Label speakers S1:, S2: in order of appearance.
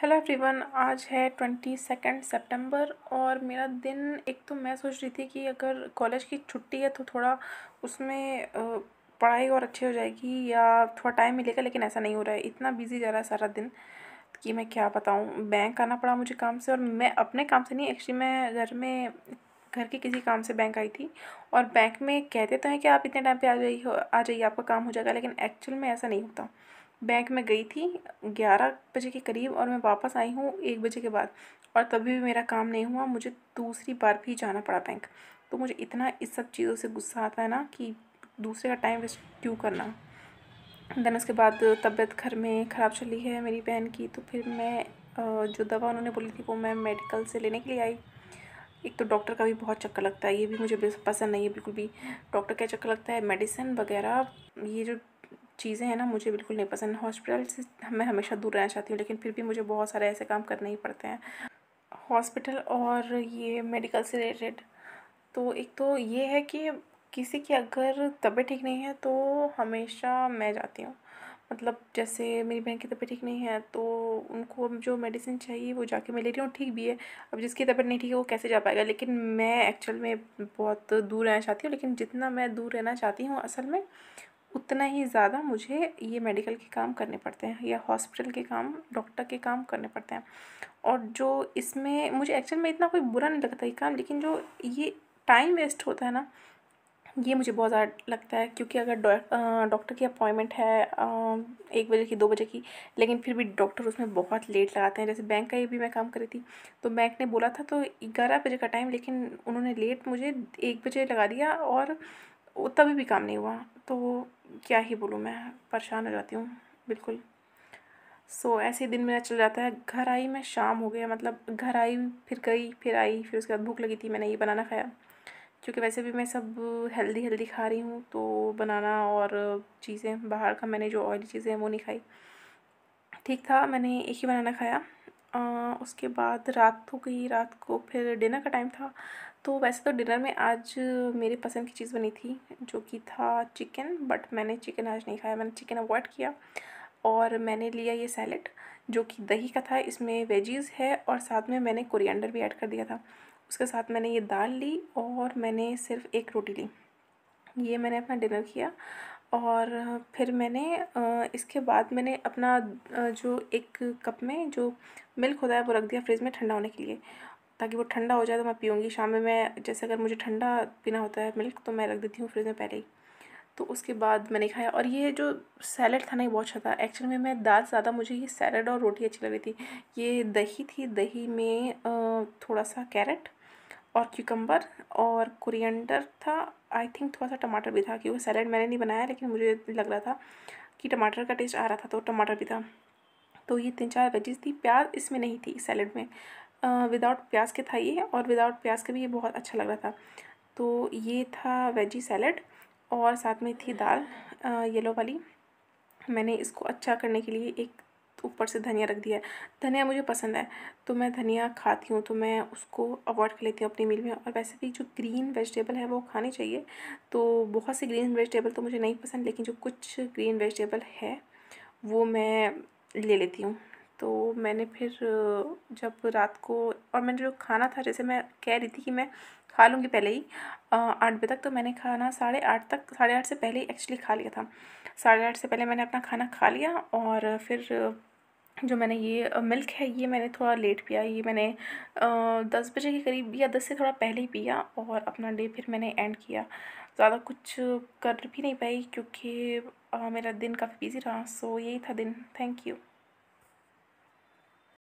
S1: hello everyone आज है twenty second September और मेरा दिन एक तो मैं सोच रही थी कि अगर कॉलेज की छुट्टी है तो थोड़ा उसमें पढ़ाई और अच्छी हो जाएगी या थोड़ा टाइम मिलेगा लेकिन ऐसा नहीं हो रहा है इतना बिजी जा रहा है सारा दिन कि मैं क्या बताऊँ बैंक आना पड़ा मुझे काम से और मैं अपने काम से नहीं एक्चुअली मैं घर में घर के किसी काम से बैंक आई थी और बैंक में कहते तो हैं कि आप इतने टाइम पर आ जाइए आ जाइए आपका काम हो जाएगा लेकिन एक्चुअल में ऐसा नहीं होता बैंक में गई थी ग्यारह बजे के करीब और मैं वापस आई हूँ एक बजे के बाद और तभी भी मेरा काम नहीं हुआ मुझे दूसरी बार भी जाना पड़ा बैंक तो मुझे इतना इस सब चीज़ों से गुस्सा आता है ना कि दूसरे का टाइम वेस्ट क्यों करना देन उसके बाद तबीयत घर में ख़राब चली है मेरी बहन की तो फिर मैं जो दवा उन्होंने बोली थी वो मैं मेडिकल से लेने के लिए आई एक तो डॉक्टर का भी बहुत चक्कर लगता है ये भी मुझे पसंद नहीं है बिल्कुल भी डॉक्टर का चक्कर लगता है मेडिसिन वगैरह ये जो चीज़ें हैं ना मुझे बिल्कुल नहीं पसंद हॉस्पिटल से मैं हमेशा दूर रहना चाहती हूँ लेकिन फिर भी मुझे बहुत सारे ऐसे काम करने ही पड़ते हैं हॉस्पिटल और ये मेडिकल से रिलेटेड तो एक तो ये है कि किसी की अगर तबीयत ठीक नहीं है तो हमेशा मैं जाती हूँ मतलब जैसे मेरी बहन की तबीयत ठीक नहीं है तो उनको जो मेडिसिन चाहिए वो जाके मैं ले रही हूँ ठीक भी है अब जिसकी तबीयत नहीं ठीक है वो कैसे जा पाएगा लेकिन मैं एक्चुअल में बहुत दूर रहना चाहती हूँ लेकिन जितना मैं दूर रहना चाहती हूँ असल में उतना ही ज़्यादा मुझे ये मेडिकल के काम करने पड़ते हैं या हॉस्पिटल के काम डॉक्टर के काम करने पड़ते हैं और जो इसमें मुझे एक्चुअल में इतना कोई बुरा नहीं लगता ये काम लेकिन जो ये टाइम वेस्ट होता है ना ये मुझे बहुत ज़्यादा लगता है क्योंकि अगर डॉक्टर की अपॉइंमेंट है एक बजे की दो बजे की लेकिन फिर भी डॉक्टर उसमें बहुत लेट लगाते हैं जैसे बैंक का ही भी मैं काम करी थी तो बैंक ने बोला था तो ग्यारह बजे का टाइम लेकिन उन्होंने लेट मुझे एक बजे लगा दिया और तभी भी काम नहीं हुआ तो क्या ही बोलूँ मैं परेशान हो जाती हूँ बिल्कुल सो so, ऐसे दिन मेरा चल जाता है घर आई मैं शाम हो गया मतलब घर आई फिर गई फिर आई फिर उसके बाद भूख लगी थी मैंने ये बनाना खाया क्योंकि वैसे भी मैं सब हेल्दी हेल्दी खा रही हूँ तो बनाना और चीज़ें बाहर का मैंने जो ऑयली चीज़ें हैं वो नहीं खाई ठीक था मैंने एक ही बनाना खाया उसके बाद रात हो गई रात को फिर डिनर का टाइम था तो वैसे तो डिनर में आज मेरी पसंद की चीज़ बनी थी जो कि था चिकन बट मैंने चिकन आज नहीं खाया मैंने चिकन अवॉइड किया और मैंने लिया ये सैलड जो कि दही का था इसमें वेजीज़ है और साथ में मैंने कोरिएंडर भी ऐड कर दिया था उसके साथ मैंने ये दाल ली और मैंने सिर्फ एक रोटी ली ये मैंने अपना डिनर किया और फिर मैंने इसके बाद मैंने अपना जो एक कप में जो मिल्क होता है वो रख दिया फ्रिज में ठंडा होने के लिए ताकि वो ठंडा हो जाए तो मैं पीऊँगी शाम में मैं जैसे अगर मुझे ठंडा पीना होता है मिल्क तो मैं रख देती हूँ फ्रिज में पहले ही तो उसके बाद मैंने खाया और ये जो सैलड था ना ये बहुत अच्छा था एक्चुअली में मैं दाल ज़्यादा मुझे ये सैलड और रोटी अच्छी लग रही थी ये दही थी दही में थोड़ा सा कैरेट और क्यूकम्बर और कुरियंडर था आई थिंक थोड़ा सा टमाटर भी था क्योंकि सैलड मैंने नहीं बनाया लेकिन मुझे लग रहा था कि टमाटर का टेस्ट आ रहा था तो टमाटर भी था तो ये तीन चार वेजेस थी प्याज इसमें नहीं थी सैलड में विदाउट प्याज के था ये और विदाउट प्याज के भी ये बहुत अच्छा लग रहा था तो ये था वेजी सैलड और साथ में थी दाल येलो वाली मैंने इसको अच्छा करने के लिए एक ऊपर से धनिया रख दिया है धनिया मुझे पसंद है तो मैं धनिया खाती हूँ तो मैं उसको अवॉइड कर लेती हूँ अपनी मील में और वैसे भी जो ग्रीन वेजिटेबल है वो खानी चाहिए तो बहुत से ग्रीन वेजिटेबल तो मुझे नहीं पसंद लेकिन जो कुछ ग्रीन वेजिटेबल है वो मैं ले लेती हूँ तो मैंने फिर जब रात को और मैंने जो खाना था जैसे मैं कह रही थी कि मैं खा लूँगी पहले ही आठ बजे तक तो मैंने खाना साढ़े आठ तक साढ़े आठ से पहले ही एक्चुअली खा लिया था साढ़े आठ से पहले मैंने अपना खाना खा लिया और फिर जो मैंने ये मिल्क है ये मैंने थोड़ा लेट पिया ये मैंने दस बजे के करीब या दस से थोड़ा पहले ही पिया और अपना डे फिर मैंने एंड किया ज़्यादा कुछ कर भी नहीं पाई क्योंकि मेरा दिन काफ़ी बिजी रहा सो यही था दिन थैंक यू